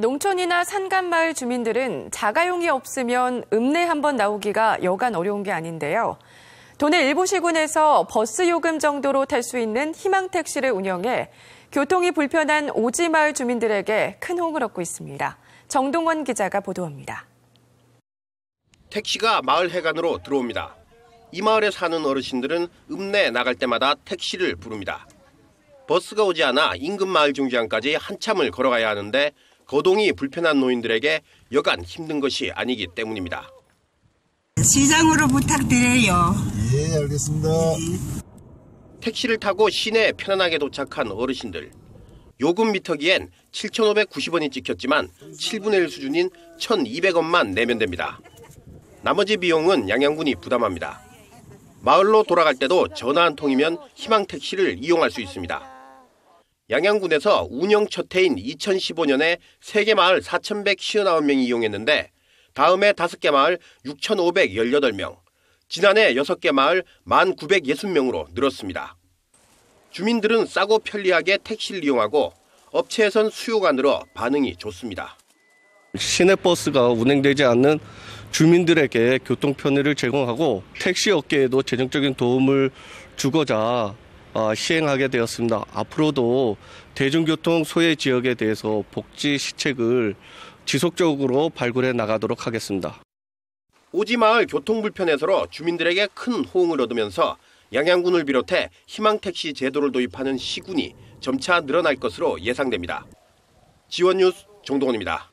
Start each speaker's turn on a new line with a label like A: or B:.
A: 농촌이나 산간마을 주민들은 자가용이 없으면 읍내 한번 나오기가 여간 어려운 게 아닌데요. 도내 일부 시군에서 버스 요금 정도로 탈 수 있는 희망 택시를 운영해 교통이 불편한 오지 마을 주민들에게 큰 호응을 얻고 있습니다. 정동원 기자가 보도합니다.
B: 택시가 마을 해관으로 들어옵니다. 이 마을에 사는 어르신들은 읍내 에 나갈 때마다 택시를 부릅니다. 버스가 오지 않아 인근 마을 중장까지 한참을 걸어가야 하는데 거동이 불편한 노인들에게 여간 힘든 것이 아니기 때문입니다.
C: 시장으로 부탁드려요. 예, 알겠습니다. 예.
B: 택시를 타고 시내에 편안하게 도착한 어르신들. 요금 미터기엔 7,590원이 찍혔지만 7분의 1 수준인 1,200원만 내면 됩니다. 나머지 비용은 양양군이 부담합니다. 마을로 돌아갈 때도 전화 한 통이면 희망 택시를 이용할 수 있습니다. 양양군에서 운영 첫 해인 2015년에 3개 마을 4,159명이 이용했는데 다음해 5개 마을 6,518명, 지난해 6개 마을 1,960명으로 늘었습니다. 주민들은 싸고 편리하게 택시를 이용하고 업체에선 수요가 늘어 반응이 좋습니다.
C: 시내버스가 운행되지 않는 주민들에게 교통 편의를 제공하고 택시 업계에도 재정적인 도움을 주고자 아, 시행하게 되었습니다. 앞으로도 대중교통 소외 지역에 대해서 복지 시책을 지속적으로 발굴해 나가도록 하겠습니다.
B: 오지마을 교통 불편에서로 주민들에게 큰 호응을 얻으면서 양양군을 비롯해 희망택시 제도를 도입하는 시군이 점차 늘어날 것으로 예상됩니다. 지원뉴스 정동원입니다.